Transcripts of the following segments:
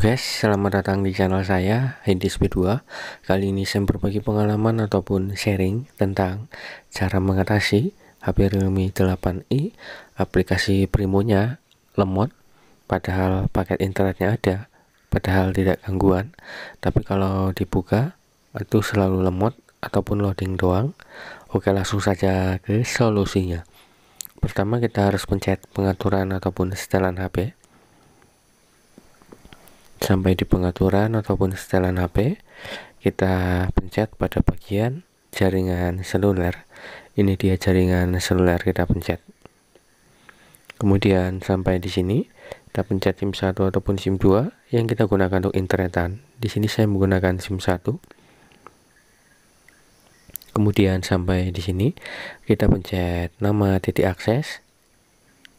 Guys, selamat datang di channel saya, Hendis B2 Kali ini saya berbagi pengalaman ataupun sharing tentang cara mengatasi HP Realme 8i aplikasi Primonya lemot padahal paket internetnya ada padahal tidak gangguan tapi kalau dibuka itu selalu lemot ataupun loading doang oke langsung saja ke solusinya pertama kita harus pencet pengaturan ataupun setelan HP sampai di pengaturan ataupun setelan HP, kita pencet pada bagian jaringan seluler. Ini dia jaringan seluler kita pencet. Kemudian sampai di sini, kita pencet SIM 1 ataupun SIM 2 yang kita gunakan untuk internetan. Di sini saya menggunakan SIM 1. Kemudian sampai di sini, kita pencet nama titik akses,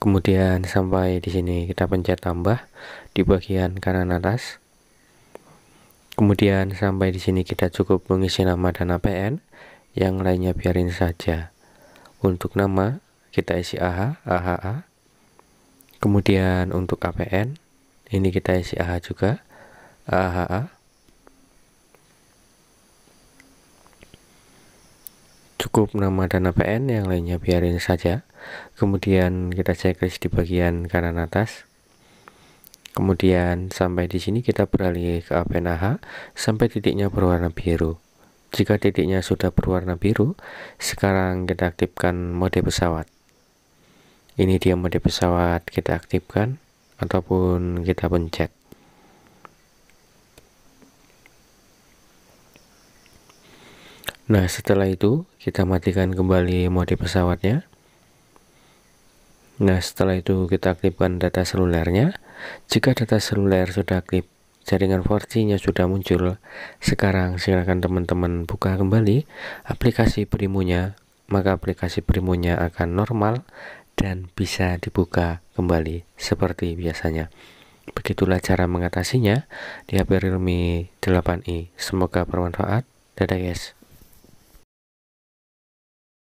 kemudian sampai di sini kita pencet tambah di bagian kanan atas kemudian sampai di sini kita cukup mengisi nama dan APN yang lainnya biarin saja untuk nama kita isi AH, AHA kemudian untuk APN ini kita isi AH juga AHA cukup nama dan APN yang lainnya biarin saja kemudian kita checklist di bagian kanan atas kemudian sampai di sini kita beralih ke APN AH sampai titiknya berwarna biru jika titiknya sudah berwarna biru sekarang kita aktifkan mode pesawat ini dia mode pesawat kita aktifkan ataupun kita pencet Nah, setelah itu kita matikan kembali mode pesawatnya. Nah, setelah itu kita aktifkan data selulernya. Jika data seluler sudah aktif, jaringan 4G-nya sudah muncul. Sekarang silakan teman-teman buka kembali aplikasi Primonya, maka aplikasi Primonya akan normal dan bisa dibuka kembali seperti biasanya. Begitulah cara mengatasinya di HP Realme 8i. Semoga bermanfaat. Dadah guys.